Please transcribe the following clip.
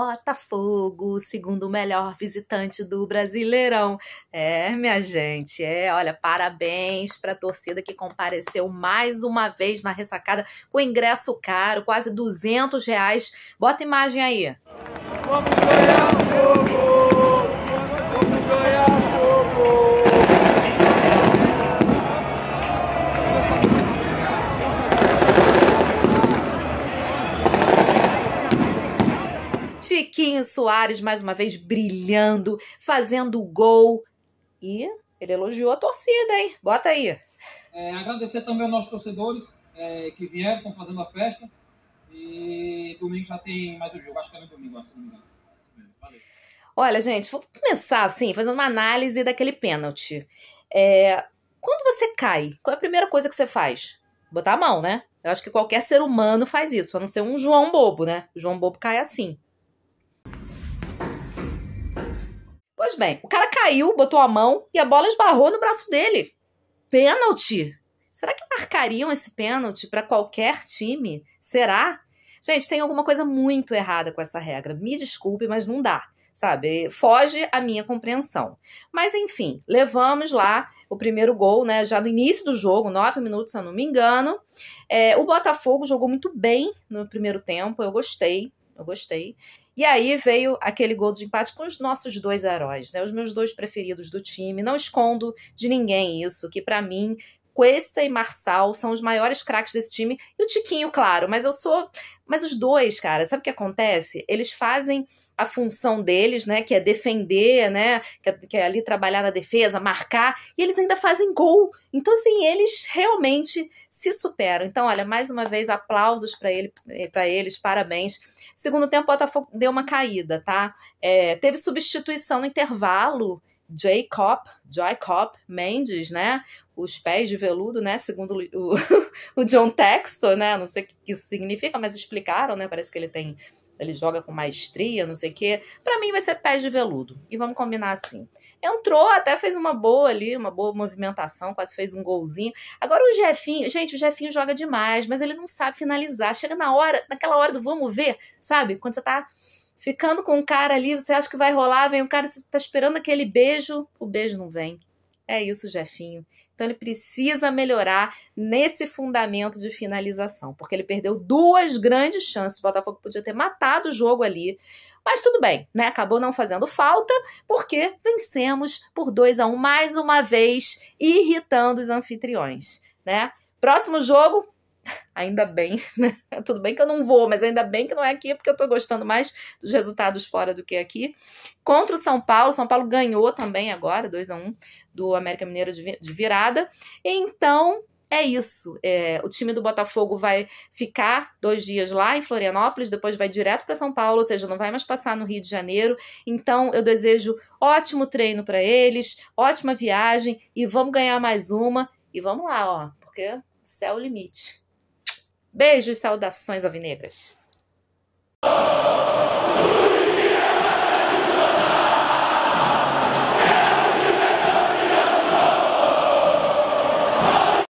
Botafogo, segundo melhor visitante do Brasileirão. É, minha gente, é, olha, parabéns para a torcida que compareceu mais uma vez na ressacada com ingresso caro, quase 200 reais. Bota imagem aí. Chiquinho Soares, mais uma vez, brilhando, fazendo gol. E ele elogiou a torcida, hein? Bota aí. É, agradecer também aos nossos torcedores é, que vieram, estão fazendo a festa. E domingo já tem mais um jogo. Acho que é no domingo, acho que não me engano. Valeu. Olha, gente, vou começar assim, fazendo uma análise daquele pênalti. É, quando você cai, qual é a primeira coisa que você faz? Botar a mão, né? Eu acho que qualquer ser humano faz isso, a não ser um João Bobo, né? O João Bobo cai assim. Pois bem, o cara caiu, botou a mão e a bola esbarrou no braço dele. Pênalti! Será que marcariam esse pênalti para qualquer time? Será? Gente, tem alguma coisa muito errada com essa regra. Me desculpe, mas não dá, sabe? Foge a minha compreensão. Mas enfim, levamos lá o primeiro gol, né? Já no início do jogo, nove minutos, se eu não me engano. É, o Botafogo jogou muito bem no primeiro tempo, eu gostei eu gostei. E aí veio aquele gol de empate com os nossos dois heróis, né? Os meus dois preferidos do time. Não escondo de ninguém isso, que para mim Cuesta e Marçal são os maiores craques desse time. E o Tiquinho, claro, mas eu sou mas os dois, cara, sabe o que acontece? Eles fazem a função deles, né? Que é defender, né? Que é, que é ali trabalhar na defesa, marcar, e eles ainda fazem gol. Então, assim, eles realmente se superam. Então, olha, mais uma vez, aplausos para ele, eh, pra eles, parabéns. Segundo tempo, o Botafogo deu uma caída, tá? É, teve substituição no intervalo Jacob, Jacob Mendes, né? Os pés de veludo, né? Segundo o, o John Textor, né? Não sei o que isso significa, mas explicaram, né? Parece que ele tem. Ele joga com maestria, não sei o quê. Pra mim vai ser pés de veludo. E vamos combinar assim. Entrou, até fez uma boa ali, uma boa movimentação, quase fez um golzinho. Agora o Jefinho, gente, o Jefinho joga demais, mas ele não sabe finalizar. Chega na hora, naquela hora do vamos ver, sabe? Quando você tá ficando com um cara ali, você acha que vai rolar, vem o um cara, você tá esperando aquele beijo, o beijo não vem. É isso, Jefinho. Então ele precisa melhorar nesse fundamento de finalização, porque ele perdeu duas grandes chances. O Botafogo podia ter matado o jogo ali, mas tudo bem, né? Acabou não fazendo falta, porque vencemos por 2 a 1 um, mais uma vez, irritando os anfitriões, né? Próximo jogo, Ainda bem, né? Tudo bem que eu não vou, mas ainda bem que não é aqui, é porque eu tô gostando mais dos resultados fora do que aqui. Contra o São Paulo, São Paulo ganhou também agora, 2 a 1 do América Mineiro de virada. Então, é isso. É, o time do Botafogo vai ficar dois dias lá em Florianópolis, depois vai direto para São Paulo, ou seja, não vai mais passar no Rio de Janeiro. Então, eu desejo ótimo treino para eles, ótima viagem e vamos ganhar mais uma. E vamos lá, ó, porque céu é o limite. Beijos e saudações alvinegras.